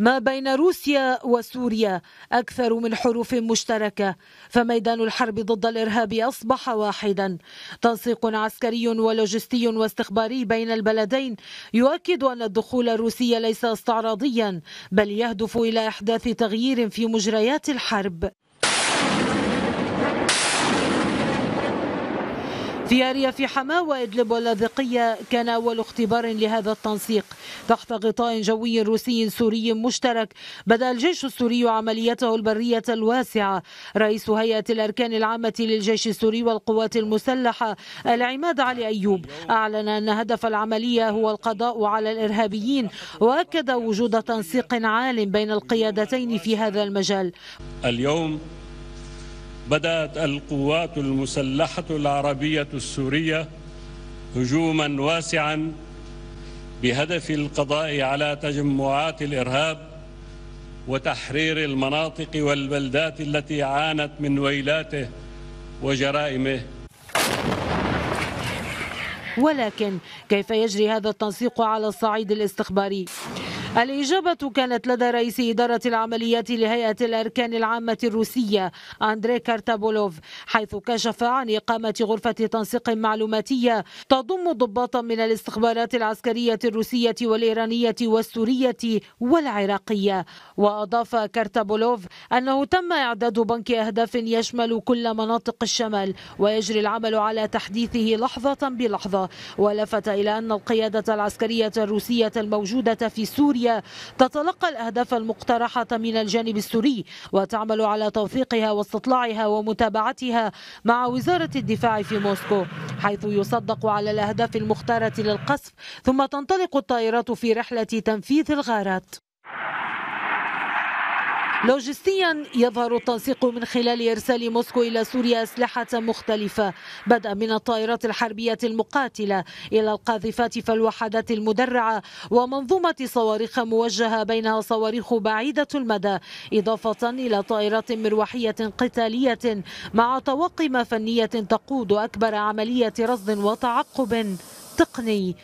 ما بين روسيا وسوريا أكثر من حروف مشتركة فميدان الحرب ضد الإرهاب أصبح واحدا تنسيق عسكري ولوجستي واستخباري بين البلدين يؤكد أن الدخول الروسي ليس استعراضيا بل يهدف إلى إحداث تغيير في مجريات الحرب في أرياف حماة وإدلب واللاذقية كان أول اختبار لهذا التنسيق تحت غطاء جوي روسي سوري مشترك بدأ الجيش السوري عمليته البرية الواسعة رئيس هيئة الأركان العامة للجيش السوري والقوات المسلحة العماد علي أيوب أعلن أن هدف العملية هو القضاء على الإرهابيين وأكد وجود تنسيق عال بين القيادتين في هذا المجال اليوم بدأت القوات المسلحة العربية السورية هجوما واسعا بهدف القضاء على تجمعات الإرهاب وتحرير المناطق والبلدات التي عانت من ويلاته وجرائمه ولكن كيف يجري هذا التنسيق على الصعيد الاستخباري؟ الإجابة كانت لدى رئيس إدارة العمليات لهيئة الأركان العامة الروسية أندري كارتابولوف حيث كشف عن إقامة غرفة تنسيق معلوماتية تضم ضباطا من الاستخبارات العسكرية الروسية والإيرانية والسورية والعراقية وأضاف كارتابولوف أنه تم إعداد بنك أهداف يشمل كل مناطق الشمال ويجري العمل على تحديثه لحظة بلحظة ولفت إلى أن القيادة العسكرية الروسية الموجودة في سوريا سوريا تتلقى الأهداف المقترحة من الجانب السوري وتعمل على توثيقها واستطلاعها ومتابعتها مع وزارة الدفاع في موسكو حيث يصدق على الأهداف المختارة للقصف ثم تنطلق الطائرات في رحلة تنفيذ الغارات لوجستيا يظهر التنسيق من خلال إرسال موسكو إلى سوريا أسلحة مختلفة بدءا من الطائرات الحربية المقاتلة إلى القاذفات فالوحدات المدرعة ومنظومة صواريخ موجهة بينها صواريخ بعيدة المدى إضافة إلى طائرات مروحية قتالية مع طواقم فنية تقود أكبر عملية رصد وتعقب التقني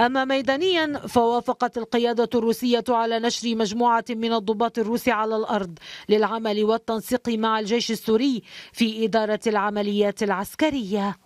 أما ميدانيا فوافقت القيادة الروسية على نشر مجموعة من الضباط الروس على الأرض للعمل والتنسيق مع الجيش السوري في إدارة العمليات العسكرية